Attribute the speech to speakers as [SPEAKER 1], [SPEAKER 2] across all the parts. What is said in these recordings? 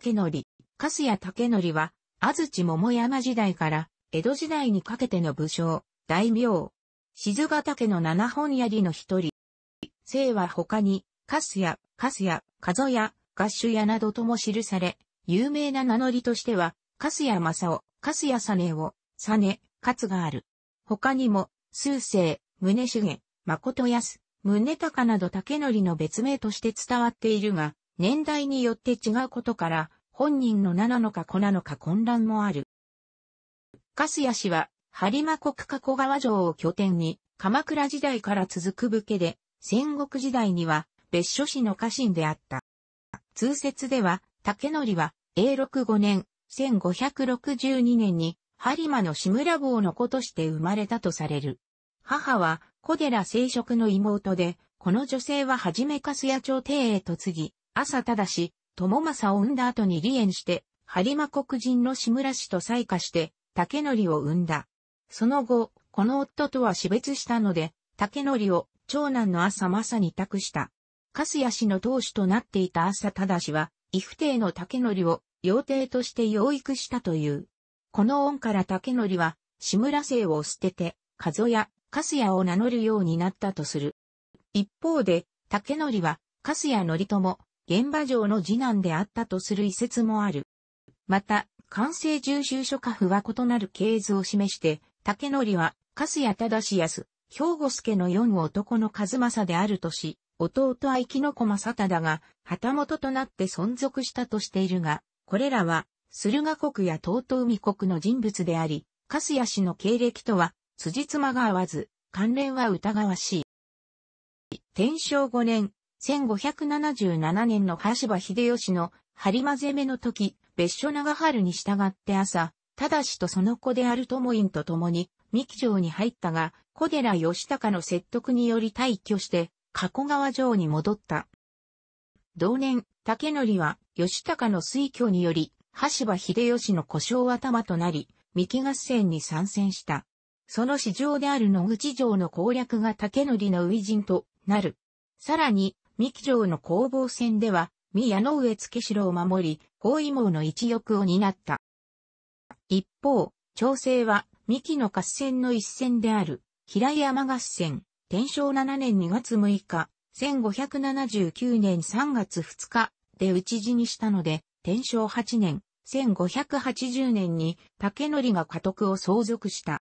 [SPEAKER 1] ケノリ。カスヤ・タケノリは、安土桃山時代から江戸時代にかけての武将、大名、静ヶ岳の七本槍の一人。姓は他に、ヤ、カスヤ、カゾヤ、ガッ合ュヤなどとも記され、有名な名乗りとしては、カスヤ・マサオ、カスヤ・サネを、サネ、カツがある。他にも、数ト宗重、誠ネ宗高など竹則の別名として伝わっているが、年代によって違うことから、本人の名なのか子なのか混乱もある。カスヤ氏は、播磨国加古川城を拠点に、鎌倉時代から続く武家で、戦国時代には、別所氏の家臣であった。通説では、竹則は、永禄5年、1562年に、播磨の志村坊の子として生まれたとされる。母は、小寺聖職の妹で、この女性ははじめかすや朝廷へと継ぎ、朝ただし、友政を生んだ後に離縁して、播磨国人の志村氏と再化して、竹則を生んだ。その後、この夫とは死別したので、竹則を長男の朝政に託した。粕谷氏の当主となっていた朝忠しは、異府帝の竹則を養帝として養育したという。この恩から竹則は、志村姓を捨てて、カや粕谷を名乗るようになったとする。一方で、竹則は、粕谷ヤとも、現場上の次男であったとする遺説もある。また、関西重修書家譜は異なる系図を示して、竹則は、粕谷忠康、兵庫助の四男の和正であるとし、弟は生きの子正忠が、旗本となって存続したとしているが、これらは、駿河国や東東海国の人物であり、粕谷氏の経歴とは、辻褄が合わず、関連は疑わしい。天正5年、1577年の羽柴秀吉の張間攻めの時、別所長春に従って朝、ただしとその子である友院と共に、三木城に入ったが、小寺義高の説得により退去して、加古川城に戻った。同年、竹則は、義高の推挙により、羽柴秀吉の故障頭となり、三木合戦に参戦した。その市場である野口城の攻略が竹則の初陣となる。さらに、三木城の攻防戦では、三野上付城を守り、包囲網の一翼を担った。一方、調整は、三木の合戦の一戦である、平山合戦、天正7年2月6日、1579年3月2日で討ち死にしたので、天正8年、1580年に竹則が家督を相続した。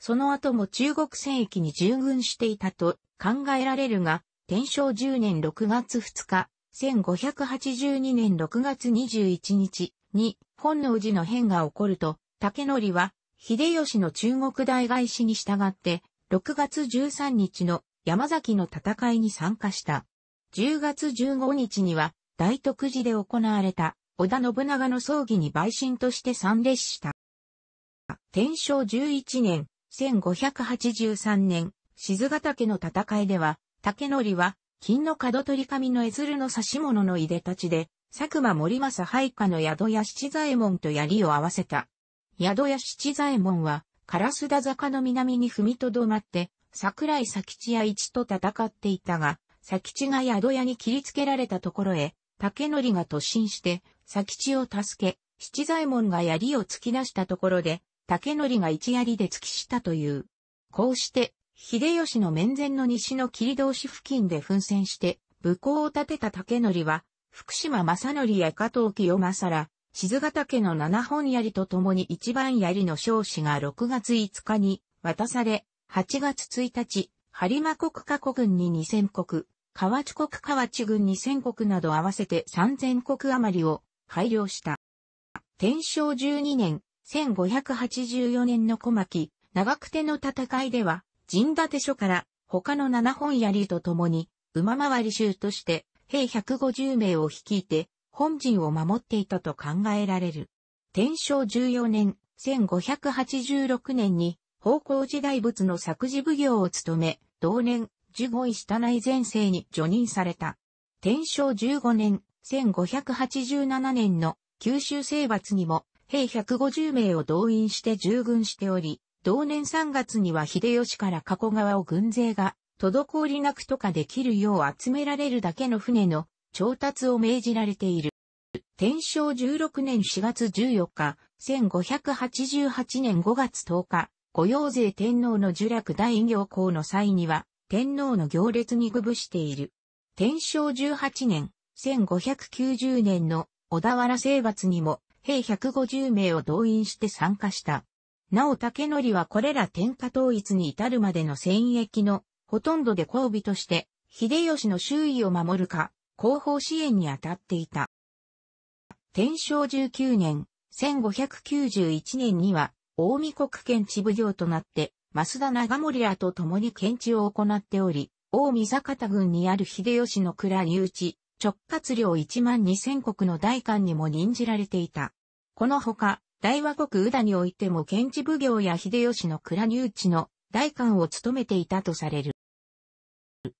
[SPEAKER 1] その後も中国戦役に従軍していたと考えられるが、天正10年6月2日、1582年6月21日に本能寺の変が起こると、竹則は秀吉の中国大返しに従って、6月13日の山崎の戦いに参加した。10月15日には大徳寺で行われた織田信長の葬儀に陪審として参列した。天正11年、1583年、静ヶ岳の戦いでは、竹則は、金の角取り紙の絵鶴のし物の入れたちで、佐久間森政配下の宿屋七左衛門と槍を合わせた。宿屋七左衛門は、ス田坂の南に踏みとどまって、桜井佐吉や一と戦っていたが、佐吉が宿屋に切りつけられたところへ、竹則が突進して、佐吉を助け、七左衛門が槍を突き出したところで、竹則が一槍で突きしたという。こうして、秀吉の面前の西の切通市付近で奮戦して、武功を立てた竹則は、福島正則や加藤清正ら、静ヶ岳の七本槍と共に一番槍の少子が6月5日に渡され、8月1日、播磨国加古軍に2000国、河内国河内軍2000国など合わせて3000国余りを配良した。天正12年、1584年の小牧、長久手の戦いでは、陣立書から他の七本槍と共に馬回り衆として兵150名を率いて本陣を守っていたと考えられる。天正14年1586年に宝光時代仏の作事奉行を務め、同年、十五位下内前世に除任された。天正15年、1587年の九州征伐にも、兵150名を動員して従軍しており、同年3月には秀吉から加古川を軍勢が滞りなくとかできるよう集められるだけの船の調達を命じられている。天正16年4月14日、1588年5月10日、御用税天皇の呪落大行行の際には、天皇の行列にぐぶしている。天正18年、1590年の小田原征伐にも、兵150名を動員して参加した。なお竹則はこれら天下統一に至るまでの戦役のほとんどで交尾として、秀吉の周囲を守るか、後方支援に当たっていた。天正19年、1591年には、大見国県地奉行となって、増田長森らと共に検知を行っており、大見坂田郡にある秀吉の蔵打ち、直轄領1万2000国の大官にも任じられていた。このほか、大和国宇田においても現地奉行や秀吉の蔵入地の大官を務めていたとされる。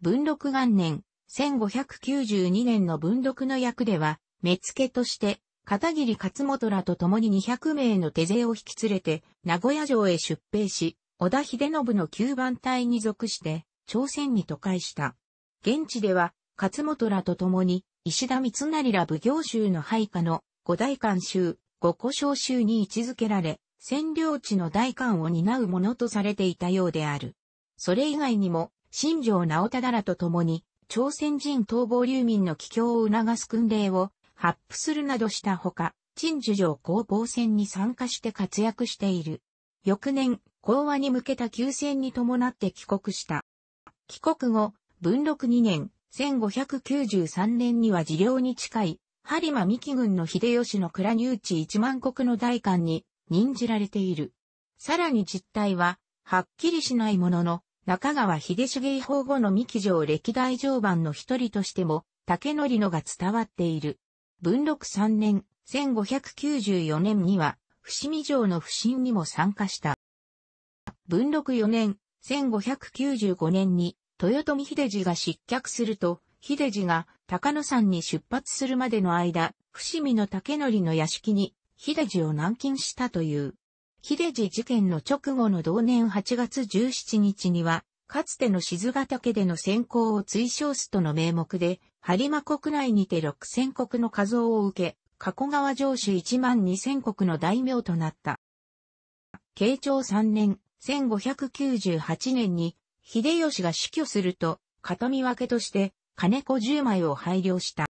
[SPEAKER 1] 文禄元年、1592年の文禄の役では、目付として、片桐勝元らと共に200名の手勢を引き連れて、名古屋城へ出兵し、織田秀信の9番隊に属して、朝鮮に都会した。現地では、勝元らと共に、石田三成ら奉行衆の配下の五大官衆、五個召集に位置づけられ、占領地の大官を担うものとされていたようである。それ以外にも、新城直忠らと共に、朝鮮人逃亡流民の帰郷を促す訓令を発布するなどしたほか、陳樹城攻防戦に参加して活躍している。翌年、講和に向けた休戦に伴って帰国した。帰国後、文禄2年、1593年には治療に近い播磨三木軍の秀吉のに入地一万国の大官に任じられている。さらに実態は、はっきりしないものの、中川秀重違法後の三木城歴代常番の一人としても、竹則のが伝わっている。文禄三年、1594年には、伏見城の不審にも参加した。文禄四年、1595年に、豊臣秀次が失脚すると、秀次が高野山に出発するまでの間、伏見の竹則の屋敷に、秀治を軟禁したという。秀治事件の直後の同年8月17日には、かつての静ヶ岳での先行を追証すとの名目で、播磨国内にて6000国の像を受け、加古川城主1万2000国の大名となった。慶長3年、1598年に、秀吉が死去すると、片見分けとして、金子10枚を配慮した。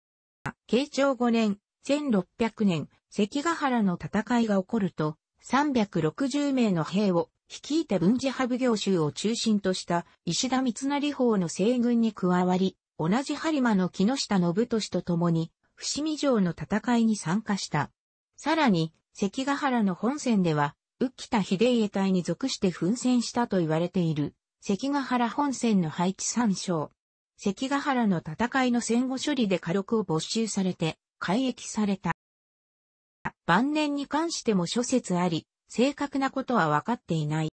[SPEAKER 1] 慶長5年、1600年、関ヶ原の戦いが起こると、360名の兵を率いて文事派奉行衆を中心とした石田三成法の西軍に加わり、同じ播磨の木下信俊と共に、伏見城の戦いに参加した。さらに、関ヶ原の本戦では、浮田秀家隊に属して奮戦したと言われている、関ヶ原本戦の配置参照。関ヶ原の戦いの戦後処理で火力を没収されて、改役された。晩年に関しても諸説あり、正確なことは分かっていない。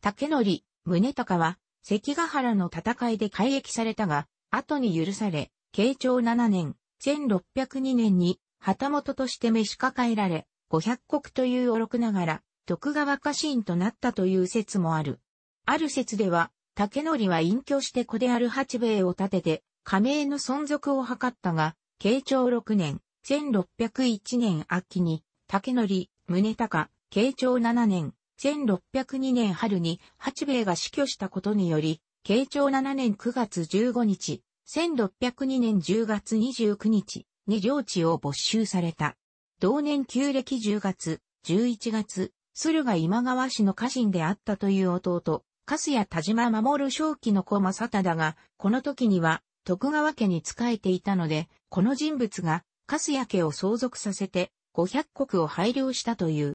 [SPEAKER 1] 竹則、宗隆は、関ヶ原の戦いで改役されたが、後に許され、慶長7年、1602年に、旗本として召し抱えられ、五百国というおろくながら、徳川家臣となったという説もある。ある説では、竹則は隠居して子である八兵衛を立てて、加盟の存続を図ったが、慶長6年、1601年秋に、竹則、宗隆、慶長7年、1602年春に八兵衛が死去したことにより、慶長7年9月15日、1602年10月29日に領地を没収された。同年旧暦10月、11月、駿河今川氏の家臣であったという弟、カスヤ田島守正規の子正忠が、この時には徳川家に仕えていたので、この人物がカスヤ家を相続させて500国を配慮したという。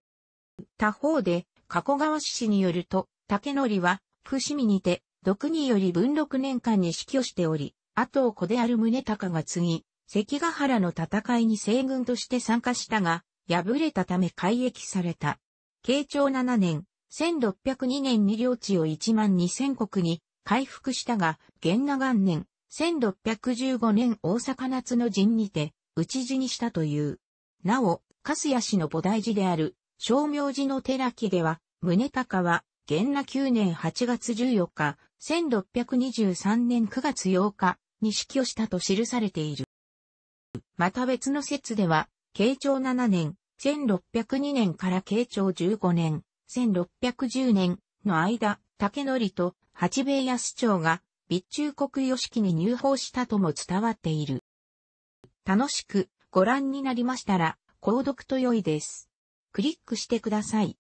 [SPEAKER 1] 他方で、加古川氏によると、竹則は、伏見にて、毒により文禄年間に死去しており、後を子である宗隆が継ぎ、関ヶ原の戦いに西軍として参加したが、敗れたため改役された。慶長7年、1602年に領地を1万2000国に回復したが、元那元年、1615年大阪夏の陣にて、討ち死にしたという。なお、かすや氏の菩提寺である、小明寺の寺木では、宗隆は、元那9年8月14日、1623年9月8日に死去したと記されている。また別の説では、慶長7年、1602年から慶長15年、1610年の間、竹則と八兵衛安長が、備中国様式に入法したとも伝わっている。楽しくご覧になりましたら、購読と良いです。クリックしてください。